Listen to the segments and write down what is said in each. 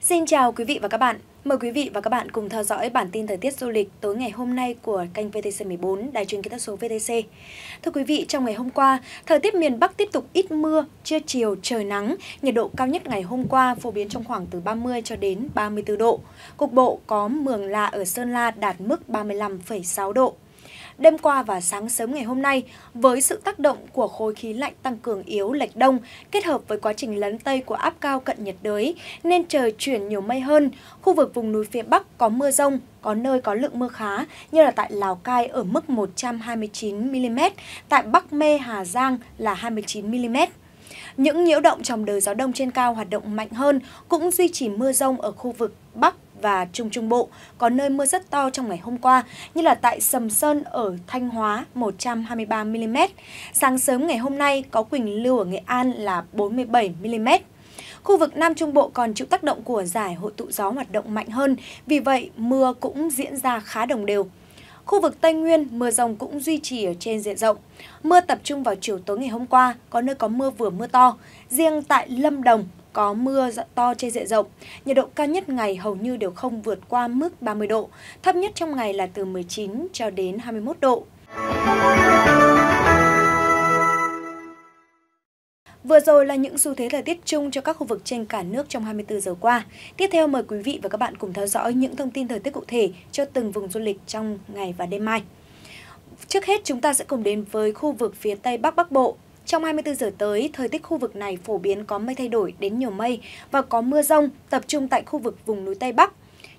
Xin chào quý vị và các bạn. Mời quý vị và các bạn cùng theo dõi bản tin thời tiết du lịch tối ngày hôm nay của kênh VTC14, đài truyền kỹ thuật số VTC. Thưa quý vị, trong ngày hôm qua, thời tiết miền Bắc tiếp tục ít mưa, trưa chiều trời nắng, nhiệt độ cao nhất ngày hôm qua phổ biến trong khoảng từ 30 cho đến 34 độ. Cục bộ có mường la ở Sơn La đạt mức 35,6 độ đêm qua và sáng sớm ngày hôm nay với sự tác động của khối khí lạnh tăng cường yếu lệch đông kết hợp với quá trình lấn tây của áp cao cận nhiệt đới nên trời chuyển nhiều mây hơn. Khu vực vùng núi phía Bắc có mưa rông, có nơi có lượng mưa khá như là tại Lào Cai ở mức 129mm, tại Bắc Mê Hà Giang là 29mm. Những nhiễu động trong đời gió đông trên cao hoạt động mạnh hơn cũng duy trì mưa rông ở khu vực Bắc và Trung Trung Bộ. Có nơi mưa rất to trong ngày hôm qua, như là tại Sầm Sơn ở Thanh Hóa 123mm. Sáng sớm ngày hôm nay có Quỳnh Lưu ở Nghệ An là 47mm. Khu vực Nam Trung Bộ còn chịu tác động của giải hội tụ gió hoạt động mạnh hơn, vì vậy mưa cũng diễn ra khá đồng đều. Khu vực Tây Nguyên, mưa rồng cũng duy trì ở trên diện rộng. Mưa tập trung vào chiều tối ngày hôm qua, có nơi có mưa vừa mưa to. Riêng tại Lâm Đồng, có mưa to trên diện rộng. Nhiệt độ cao nhất ngày hầu như đều không vượt qua mức 30 độ, thấp nhất trong ngày là từ 19 cho đến 21 độ. Vừa rồi là những xu thế thời tiết chung cho các khu vực trên cả nước trong 24 giờ qua. Tiếp theo mời quý vị và các bạn cùng theo dõi những thông tin thời tiết cụ thể cho từng vùng du lịch trong ngày và đêm mai. Trước hết chúng ta sẽ cùng đến với khu vực phía Tây Bắc Bắc Bộ. Trong 24 giờ tới, thời tiết khu vực này phổ biến có mây thay đổi đến nhiều mây và có mưa rông tập trung tại khu vực vùng núi Tây Bắc.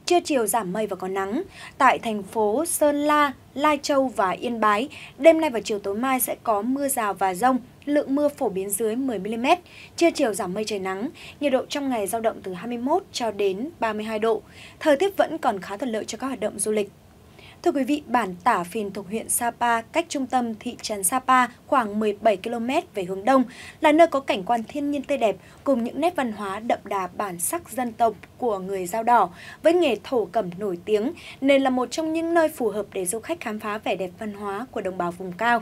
Trưa chiều giảm mây và có nắng. Tại thành phố Sơn La, Lai Châu và Yên Bái, đêm nay và chiều tối mai sẽ có mưa rào và rông, lượng mưa phổ biến dưới 10mm. Trưa chiều giảm mây trời nắng, nhiệt độ trong ngày giao động từ 21 cho đến 32 độ. Thời tiết vẫn còn khá thuận lợi cho các hoạt động du lịch. Thưa quý vị, bản Tả Phìn thuộc huyện Sapa, cách trung tâm thị trấn Sapa khoảng 17 km về hướng đông, là nơi có cảnh quan thiên nhiên tươi đẹp cùng những nét văn hóa đậm đà bản sắc dân tộc của người Dao Đỏ với nghề thổ cẩm nổi tiếng nên là một trong những nơi phù hợp để du khách khám phá vẻ đẹp văn hóa của đồng bào vùng cao.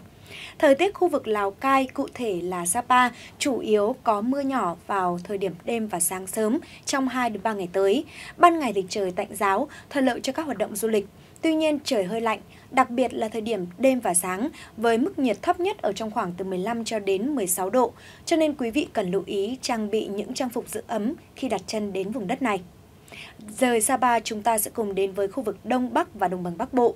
Thời tiết khu vực Lào Cai, cụ thể là Sapa, chủ yếu có mưa nhỏ vào thời điểm đêm và sáng sớm trong 2 đến 3 ngày tới. Ban ngày thì trời tạnh giáo, thuận lợi cho các hoạt động du lịch. Tuy nhiên trời hơi lạnh, đặc biệt là thời điểm đêm và sáng với mức nhiệt thấp nhất ở trong khoảng từ 15 cho đến 16 độ, cho nên quý vị cần lưu ý trang bị những trang phục giữ ấm khi đặt chân đến vùng đất này. Rời Sapa, chúng ta sẽ cùng đến với khu vực Đông Bắc và Đồng bằng Bắc Bộ.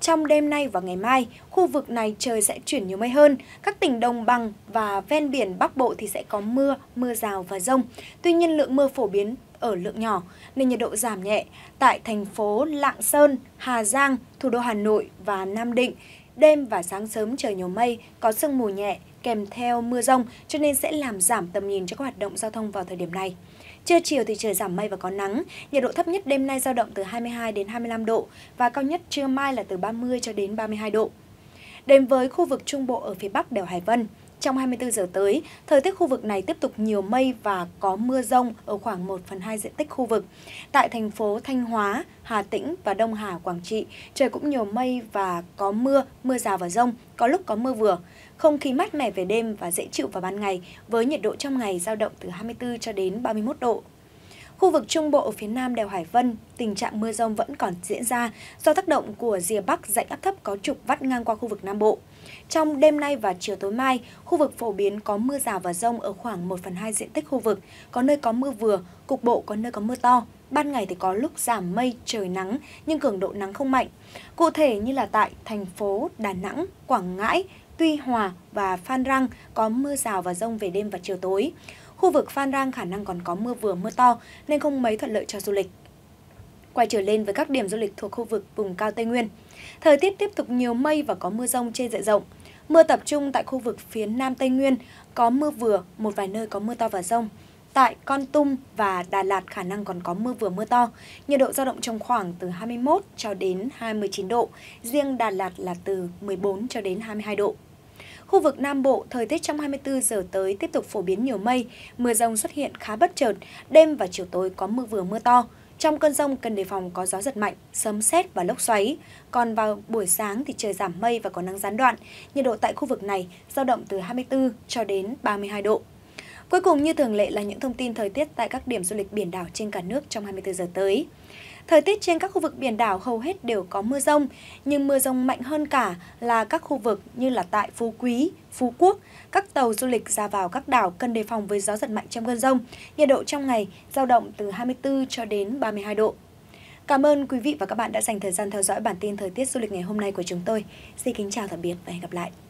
Trong đêm nay và ngày mai, khu vực này trời sẽ chuyển nhiều mây hơn. Các tỉnh đồng bằng và ven biển Bắc Bộ thì sẽ có mưa, mưa rào và rông. Tuy nhiên lượng mưa phổ biến ở lượng nhỏ nên nhiệt độ giảm nhẹ tại thành phố Lạng Sơn, Hà Giang, thủ đô Hà Nội và Nam Định. Đêm và sáng sớm trời nhiều mây, có sương mù nhẹ kèm theo mưa rông cho nên sẽ làm giảm tầm nhìn cho các hoạt động giao thông vào thời điểm này. Trưa chiều thì trời giảm mây và có nắng, nhiệt độ thấp nhất đêm nay dao động từ 22 đến 25 độ và cao nhất trưa mai là từ 30 cho đến 32 độ. Đến với khu vực Trung Bộ ở phía Bắc đèo Hải Vân, trong 24 giờ tới, thời tiết khu vực này tiếp tục nhiều mây và có mưa rông ở khoảng 1 phần 2 diện tích khu vực. Tại thành phố Thanh Hóa, Hà Tĩnh và Đông Hà, Quảng Trị, trời cũng nhiều mây và có mưa, mưa rào và rông, có lúc có mưa vừa. Không khí mát mẻ về đêm và dễ chịu vào ban ngày, với nhiệt độ trong ngày giao động từ 24 cho đến 31 độ. Khu vực Trung Bộ phía Nam đèo Hải Vân, tình trạng mưa rông vẫn còn diễn ra do tác động của rìa Bắc dạnh áp thấp có trục vắt ngang qua khu vực Nam Bộ. Trong đêm nay và chiều tối mai, khu vực phổ biến có mưa rào và rông ở khoảng 1 phần 2 diện tích khu vực, có nơi có mưa vừa, cục bộ có nơi có mưa to. Ban ngày thì có lúc giảm mây, trời nắng, nhưng cường độ nắng không mạnh. Cụ thể như là tại thành phố Đà Nẵng, Quảng Ngãi, Tuy Hòa và Phan Rang có mưa rào và rông về đêm và chiều tối khu vực Phan Rang khả năng còn có mưa vừa mưa to nên không mấy thuận lợi cho du lịch. Quay trở lên với các điểm du lịch thuộc khu vực vùng cao Tây Nguyên. Thời tiết tiếp tục nhiều mây và có mưa rông trên diện rộng. Mưa tập trung tại khu vực phía Nam Tây Nguyên, có mưa vừa, một vài nơi có mưa to và rông. Tại Con Tum và Đà Lạt khả năng còn có mưa vừa mưa to, nhiệt độ dao động trong khoảng từ 21 cho đến 29 độ, riêng Đà Lạt là từ 14 cho đến 22 độ. Khu vực Nam Bộ, thời tiết trong 24 giờ tới tiếp tục phổ biến nhiều mây, mưa rông xuất hiện khá bất chợt, đêm và chiều tối có mưa vừa mưa to. Trong cơn rông cần đề phòng có gió giật mạnh, sấm sét và lốc xoáy. Còn vào buổi sáng thì trời giảm mây và có nắng gián đoạn. Nhiệt độ tại khu vực này dao động từ 24 cho đến 32 độ. Cuối cùng như thường lệ là những thông tin thời tiết tại các điểm du lịch biển đảo trên cả nước trong 24 giờ tới. Thời tiết trên các khu vực biển đảo hầu hết đều có mưa rông, nhưng mưa rông mạnh hơn cả là các khu vực như là tại Phú Quý, Phú Quốc. Các tàu du lịch ra vào các đảo cần đề phòng với gió giật mạnh trong cơn rông. Nhiệt độ trong ngày giao động từ 24 cho đến 32 độ. Cảm ơn quý vị và các bạn đã dành thời gian theo dõi bản tin thời tiết du lịch ngày hôm nay của chúng tôi. Xin kính chào tạm biệt và hẹn gặp lại.